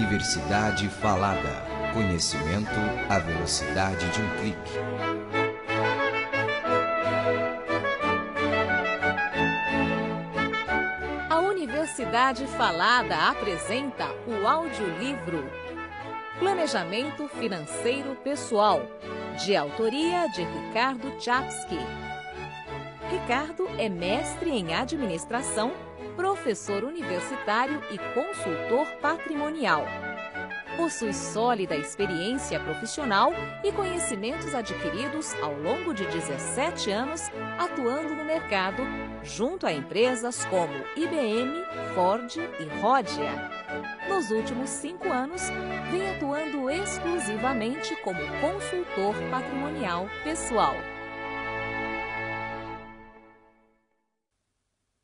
Universidade Falada. Conhecimento à velocidade de um clique. A Universidade Falada apresenta o audiolivro Planejamento Financeiro Pessoal, de autoria de Ricardo Chapsky. Ricardo é mestre em administração professor universitário e consultor patrimonial. Possui sólida experiência profissional e conhecimentos adquiridos ao longo de 17 anos atuando no mercado, junto a empresas como IBM, Ford e Rodia. Nos últimos cinco anos, vem atuando exclusivamente como consultor patrimonial pessoal.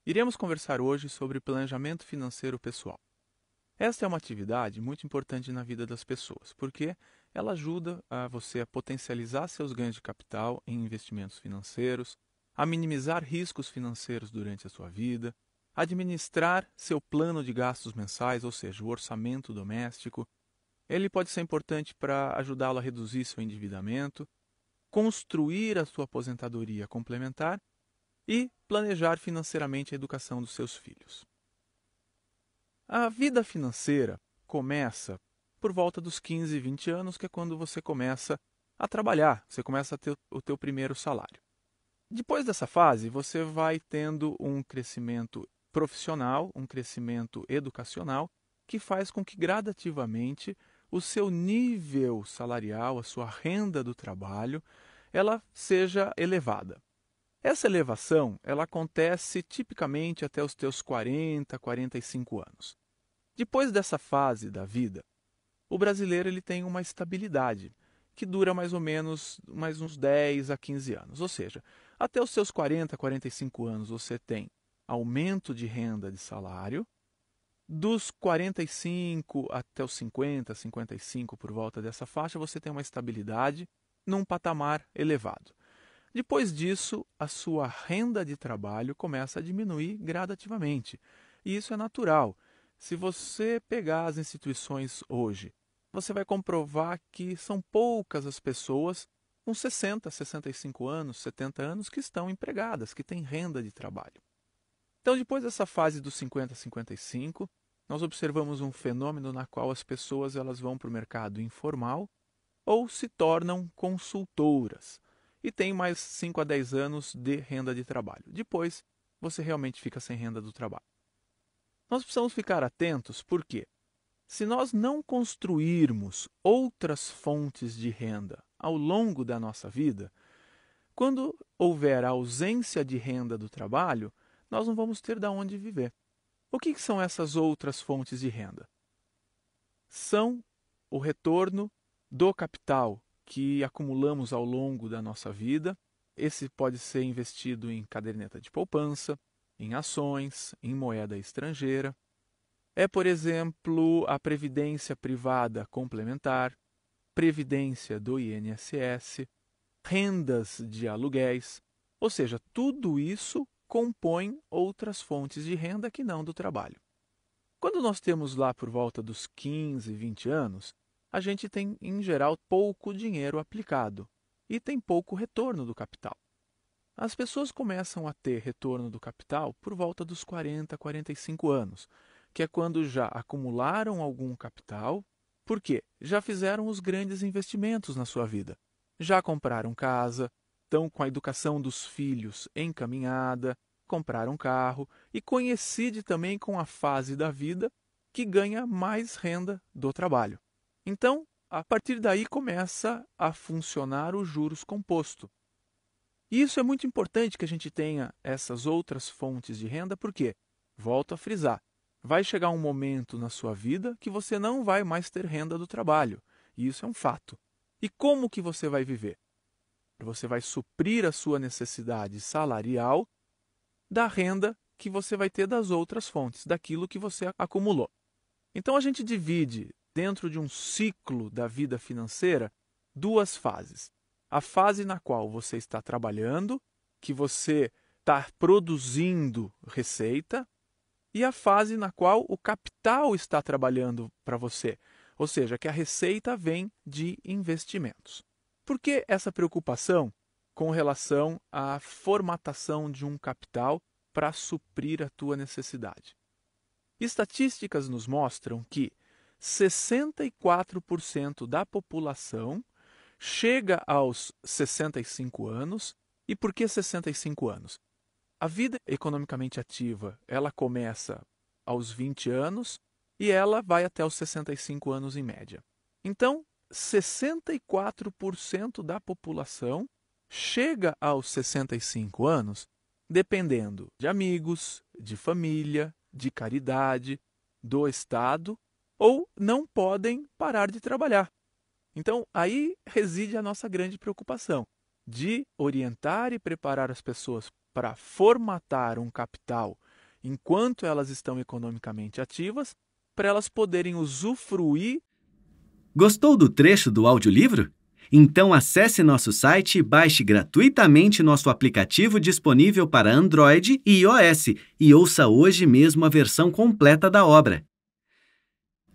Iremos conversar hoje sobre planejamento financeiro pessoal. Esta é uma atividade muito importante na vida das pessoas, porque ela ajuda a você a potencializar seus ganhos de capital em investimentos financeiros, a minimizar riscos financeiros durante a sua vida, administrar seu plano de gastos mensais, ou seja, o orçamento doméstico. Ele pode ser importante para ajudá-lo a reduzir seu endividamento, construir a sua aposentadoria complementar e planejar financeiramente a educação dos seus filhos. A vida financeira começa por volta dos 15, 20 anos, que é quando você começa a trabalhar, você começa a ter o teu primeiro salário. Depois dessa fase, você vai tendo um crescimento profissional, um crescimento educacional, que faz com que gradativamente o seu nível salarial, a sua renda do trabalho, ela seja elevada. Essa elevação ela acontece tipicamente até os teus 40, 45 anos. Depois dessa fase da vida, o brasileiro ele tem uma estabilidade que dura mais ou menos mais uns 10 a 15 anos. Ou seja, até os seus 40, 45 anos você tem aumento de renda de salário. Dos 45 até os 50, 55 por volta dessa faixa, você tem uma estabilidade num patamar elevado. Depois disso, a sua renda de trabalho começa a diminuir gradativamente. E isso é natural. Se você pegar as instituições hoje, você vai comprovar que são poucas as pessoas com 60, 65 anos, 70 anos que estão empregadas, que têm renda de trabalho. Então, depois dessa fase dos 50 a 55, nós observamos um fenômeno na qual as pessoas elas vão para o mercado informal ou se tornam consultoras e tem mais 5 a 10 anos de renda de trabalho. Depois, você realmente fica sem renda do trabalho. Nós precisamos ficar atentos porque, se nós não construirmos outras fontes de renda ao longo da nossa vida, quando houver a ausência de renda do trabalho, nós não vamos ter de onde viver. O que, que são essas outras fontes de renda? São o retorno do capital que acumulamos ao longo da nossa vida. Esse pode ser investido em caderneta de poupança, em ações, em moeda estrangeira. É, por exemplo, a previdência privada complementar, previdência do INSS, rendas de aluguéis, ou seja, tudo isso compõe outras fontes de renda que não do trabalho. Quando nós temos lá por volta dos 15, 20 anos, a gente tem, em geral, pouco dinheiro aplicado e tem pouco retorno do capital. As pessoas começam a ter retorno do capital por volta dos 40, 45 anos, que é quando já acumularam algum capital, porque já fizeram os grandes investimentos na sua vida. Já compraram casa, estão com a educação dos filhos encaminhada, compraram carro e coincide também com a fase da vida que ganha mais renda do trabalho. Então, a partir daí começa a funcionar o juros composto. E isso é muito importante que a gente tenha essas outras fontes de renda, porque, volto a frisar, vai chegar um momento na sua vida que você não vai mais ter renda do trabalho. E isso é um fato. E como que você vai viver? Você vai suprir a sua necessidade salarial da renda que você vai ter das outras fontes, daquilo que você acumulou. Então a gente divide dentro de um ciclo da vida financeira, duas fases. A fase na qual você está trabalhando, que você está produzindo receita, e a fase na qual o capital está trabalhando para você, ou seja, que a receita vem de investimentos. Por que essa preocupação com relação à formatação de um capital para suprir a tua necessidade? Estatísticas nos mostram que 64% da população chega aos 65 anos. E por que 65 anos? A vida economicamente ativa, ela começa aos 20 anos e ela vai até os 65 anos em média. Então, 64% da população chega aos 65 anos dependendo de amigos, de família, de caridade, do Estado ou não podem parar de trabalhar. Então, aí reside a nossa grande preocupação de orientar e preparar as pessoas para formatar um capital enquanto elas estão economicamente ativas, para elas poderem usufruir. Gostou do trecho do audiolivro? Então acesse nosso site e baixe gratuitamente nosso aplicativo disponível para Android e iOS e ouça hoje mesmo a versão completa da obra.